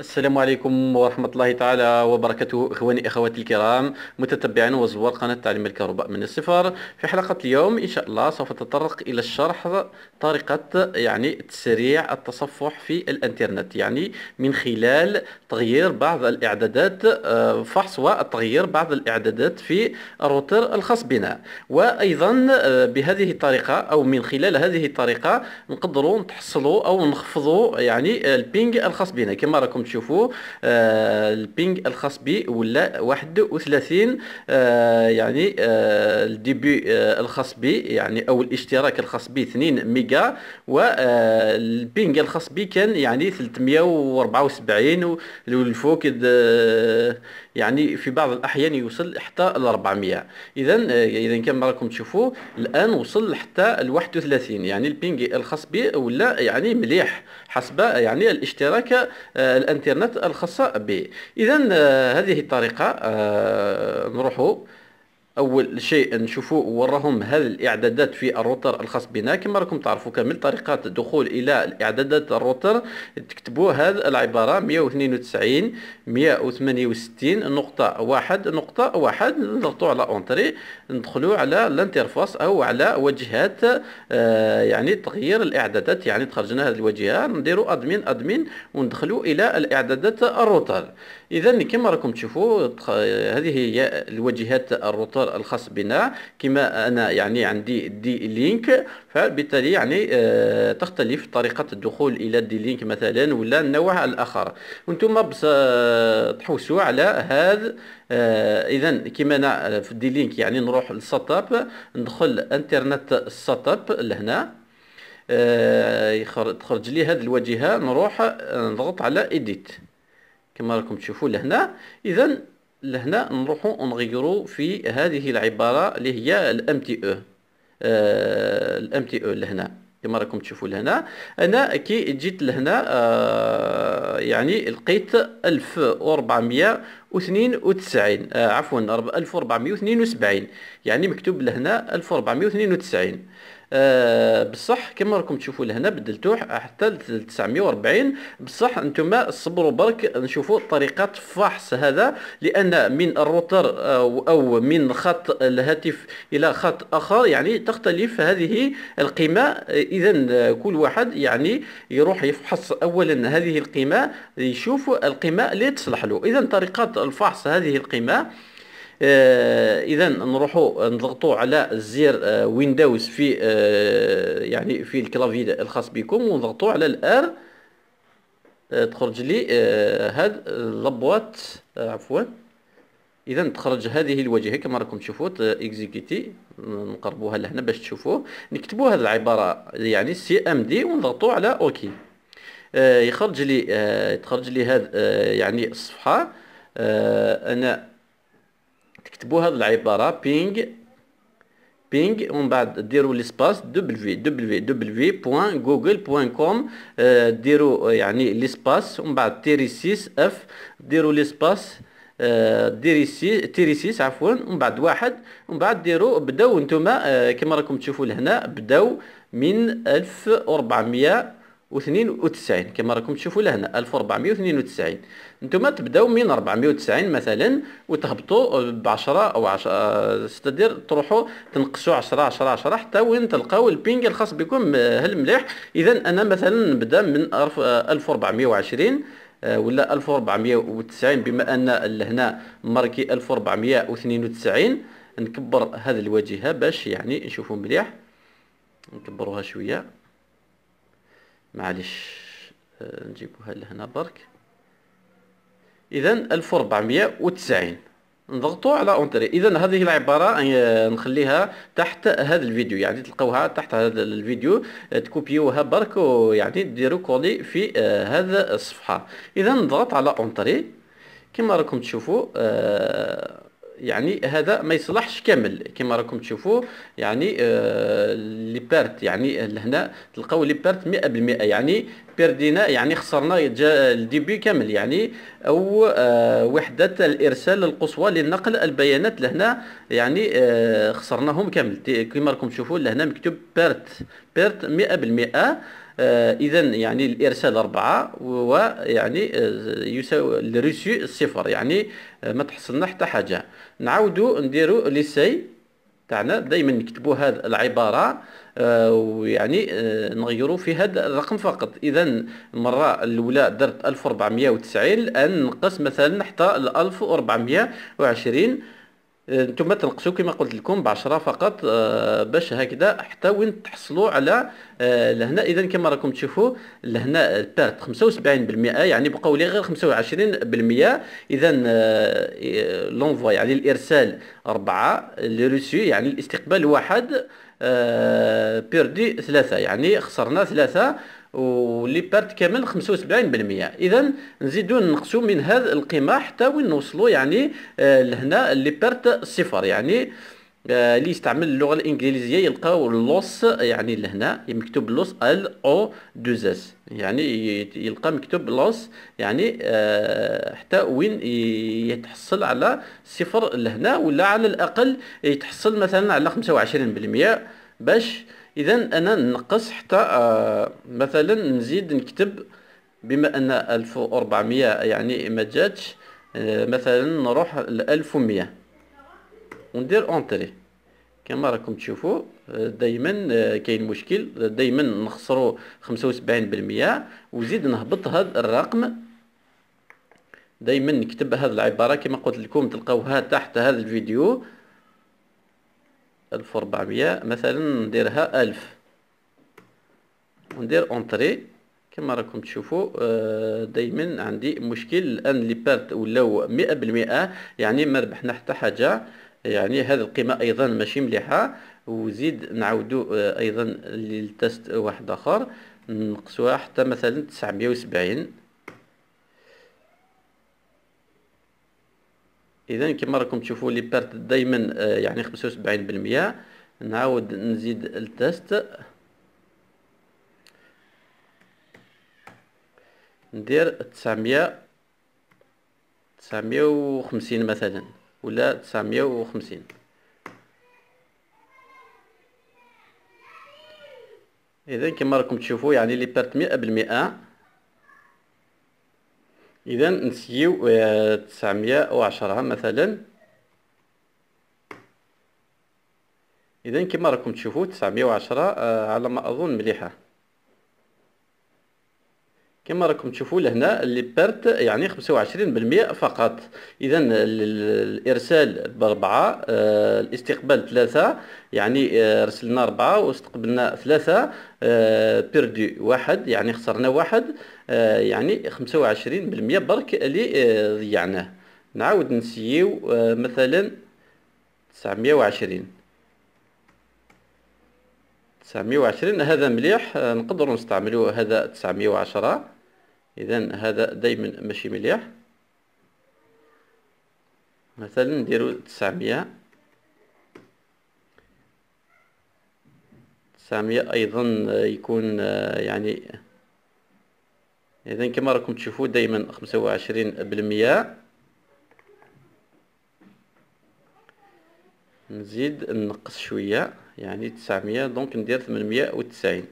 السلام عليكم ورحمة الله تعالى وبركاته إخواني إخواتي الكرام متتبعين وزوار قناة تعليم الكهرباء من الصفر في حلقة اليوم إن شاء الله سوف تطرق إلى الشرح طريقة يعني تسريع التصفح في الإنترنت يعني من خلال تغيير بعض الإعدادات آه، فحص وتغيير بعض الإعدادات في الروتر الخاص بنا وأيضا آه، بهذه الطريقة أو من خلال هذه الطريقة نقدروا نتحصلوا أو نخفضوا يعني البينج الخاص بنا كما راكم تشوفوا آه، البينغ الخاص بي ولا 31 آه، يعني آه، الديبي الخاص بي يعني او الاشتراك الخاص بي 2 ميجا والبينغ الخاص بي كان يعني 374 والفوق يعني في بعض الاحيان يوصل حتى ل 400 اذا اذا كما راكم تشوفوا الان وصل حتى ل 31 يعني البينغ الخاص بي ولا يعني مليح حسب يعني الاشتراك الان الانترنت الخاصه به اذا آه، هذه الطريقه آه، نروحوا اول شيء نشوفوا وراهم هذه الاعدادات في الروتر الخاص بنا كما راكم تعرفوا كامل طريقه الدخول الى الاعدادات الروتر تكتبوا هذه العباره 192 168 نقطه واحد نقطه واحد نضغطوا على اونتري ندخلوا على الانترفاس او على واجهات آه، يعني تغيير الاعدادات يعني تخرجنا هذه الواجهه نديروا ادمين ادمين وندخلوا الى الاعدادات الروتر اذا كما راكم تشوفوا هذه هي الواجهات الروتر الخاص بنا كما انا يعني عندي دي لينك فبالتالي يعني آه تختلف طريقه الدخول الى دي لينك مثلا ولا النوع الاخر وانتم تحوسوا على هذا آه اذا كما انا في دي لينك يعني نروح للسيت اب ندخل انترنت سيت اب لهنا آه يخرج لي هذه الواجهه نروح آه، نضغط على ايديت كما راكم تشوفوا لهنا اذا لهنا نروحوا نغيروا في هذه العباره اللي هي الام تي او آه، الام تي او لهنا كما راكم تشوفوا لهنا انا كي جيت لهنا آه يعني لقيت 1492 آه عفوا 1472 يعني مكتوب لهنا 1492 آه، بصح كما راكم تشوفوا لهنا بدلتو حتى ل 940 بصح انتم صبروا برك نشوفوا طريقه فحص هذا لان من الروتر آه، او من خط الهاتف الى خط اخر يعني تختلف هذه القيمه اذا كل واحد يعني يروح يفحص اولا هذه القيمه يشوف القيمه اللي تصلح له اذا طريقه الفحص هذه القيمه آه، اذا نروحوا نضغطوا على زر ويندوز آه، في آه، يعني في الكلافي الخاص بكم ونضغطوا على الار تخرج لي هاد لابوات عفوا اذا تخرج هذه الواجهه كما راكم تشوفوا اكزيكيتي نقربوها لهنا باش تشوفوه نكتبوا هذه العباره يعني سي ام دي ونضغطوا على اوكي يخرج لي تخرج لي هذا يعني الصفحه انا تكتبوا هذه العباره بينغ بينغ ومن بعد ديروا ليسباس دبليو دبليو دبليو بوان جوجل بوان كوم ديروا آه، يعني ليسباس ومن بعد تيري 6 اف ديروا ليسباس تيري آه، تيريسيس عفوا ومن بعد واحد ومن بعد ديروا بداو نتوما آه، كما راكم تشوفوا لهنا بداو من 1400 1292 كما راكم تشوفوا لهنا 1492 نتوما تبداو من 490 مثلا وتهبطوا ب 10 او 10 آه، ستدير تروحوا تنقصوا 10 10 10 حتى وين تلقاو البينغ الخاص بكم آه، هل مليح اذا انا مثلا نبدا من 1420 آه، ولا 1490 بما ان لهنا ماركي 1492 نكبر هذه الواجهه باش يعني نشوفوا مليح نكبروها شويه معليش آه، نجيبوها لهنا برك اذا 1490 نضغطوا على اونتري اذا هذه العباره آه، نخليها تحت هذا الفيديو يعني تلقوها تحت هذا الفيديو آه، تكوبيوها برك ويعني ديروا كولي في هذا الصفحه اذا نضغط على اونتري كما راكم تشوفوا يعني هذا ما يصلحش كامل كما راكم تشوفوا يعني آه لي بارت يعني لهنا تلقاو لي بارت 100% يعني بيردينا يعني خسرنا الديبي كامل يعني او آه، وحده الارسال القصوى لنقل البيانات لهنا يعني آه، خسرناهم كامل كما راكم تشوفوا لهنا مكتوب بيرت بيرت 100% آه، اذا يعني الارسال أربعة ويعني يساوي الريسي صفر يعني ما تحصلنا حتى حاجه نديروا نديرو ليسي تاعنا دائما نكتبوا هذه العباره آه، ويعني آه، نغيروا في هذا الرقم فقط اذا المره الاولى درت 1490 الان نقص مثلا حتى ل 1420 نتوما تنقصوا كما قلت لكم ب 10 فقط آه، باش هكذا حتى وين تحصلوا على آه، لهنا اذا كما راكم تشوفوا لهنا تات 75% يعني بقاو لي غير 25% اذا لونفوا يعني الارسال 4 لو يعني الاستقبال واحد بيردي آه، ثلاثة يعني خسرنا ثلاثة ولي بارت كامل 75% اذا نزيدو نقصو من هذا القيمه حتى وين نوصلو يعني آه، لهنا لي بارت صفر يعني آه، اللي يستعمل اللغه الانجليزيه يلقاو اللوس يعني لهنا مكتوب لوس ال او دوز يعني يلقى مكتوب لوس يعني آه، حتى وين يتحصل على صفر لهنا ولا على الاقل يتحصل مثلا على 25% باش اذا انا ننقص حتى آه، مثلا نزيد نكتب بما ان 1400 يعني ما جاتش آه، مثلا نروح ل 1100 وندير اونتري كما راكم تشوفوا آه، دائما كاين مشكل دائما نخسروا 75% وزيد نهبط هذا الرقم دائما نكتب هذه العباره كما قلت لكم تلقاوها تحت هذا الفيديو ألف وربعمية مثلا نديرها ألف وندير اونطري كما راكم تشوفوا آه، دائما عندي مشكل ان لي بارت ولاو 100% يعني ما ربحنا حتى حاجه يعني هذه القيمه ايضا ماشي مليحه وزيد نعاودو آه، ايضا للتست واحد اخر نقصوها حتى مثلا 970 اذا كما راكم تشوفوا لي بارت دائما آه، يعني 75% نعاود نزيد التست ندير 900 950 مثلا ولا 950 اذا كما راكم تشوفوا يعني لي بارت 100% اذا نسيو آه، تسعمية أو عشرة مثلا اذا كما راكم تشوفو تسعمية وعشرة آه، على ما اظن مليحه كما راكم تشوفوا لهنا اللي بيرت يعني 25% فقط اذا الارسال باربعه آه، الاستقبال ثلاثه يعني ارسلنا آه، اربعه واستقبلنا ثلاثه بيردي آه، واحد يعني خسرنا واحد يعني 25% برك اللي ضيعناه نعاود نسيو مثلا 920 920 هذا مليح نقدروا نستعملوا هذا 910 اذا هذا دائما ماشي مليح مثلا نديرو تسعمية تسعمية ايضا يكون يعني اذا كما راكم تشوفوا دائما خمسة وعشرين بالمية نزيد نقص شويه يعني 900 دونك ندير 890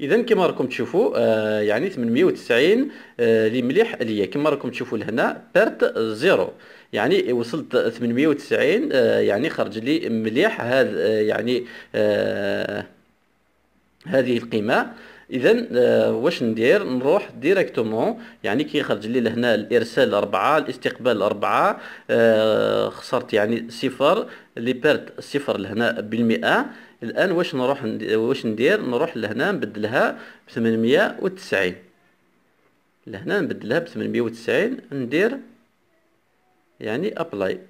اذا كما راكم تشوفوا آه يعني 890 آه لي مليح ليا كما راكم تشوفوا لهنا بارت زيرو يعني وصلت 890 آه يعني خرج لي مليح هذا آه، يعني آه، هذه القيمه اذا آه واش ندير نروح ديريكتومون يعني خرج لي لهنا الارسال 4 الاستقبال 4 آه خسرت يعني صفر لي بيرت صفر لهنا بالمئة الان واش نروح واش ندير نروح لهنا نبدلها ب 890 لهنا نبدلها ب 890 ندير يعني ابلاي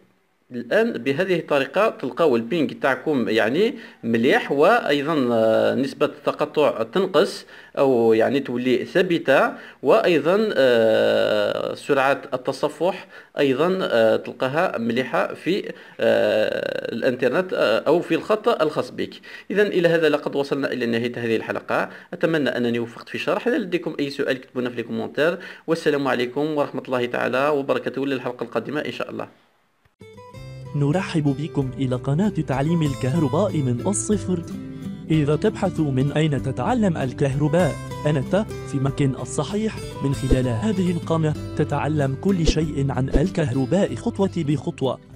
الان بهذه الطريقه تلقاو البينج تاعكم يعني مليح وايضا آه، نسبه التقطع تنقص او يعني تولي ثابته وايضا آه، سرعه التصفح ايضا آه، تلقاها مليحه في الانترنت او في الخط الخاص بك اذا الى هذا لقد وصلنا الى نهايه هذه الحلقه اتمنى انني وفقت في شرح اذا لديكم اي سؤال كتبونا في الكومنتات والسلام عليكم ورحمه الله تعالى وبركاته للحلقه القادمه ان شاء الله نرحب بكم إلى قناة تعليم الكهرباء من الصفر إذا تبحث من أين تتعلم الكهرباء أنت في مكان الصحيح من خلال هذه القناة تتعلم كل شيء عن الكهرباء خطوة بخطوة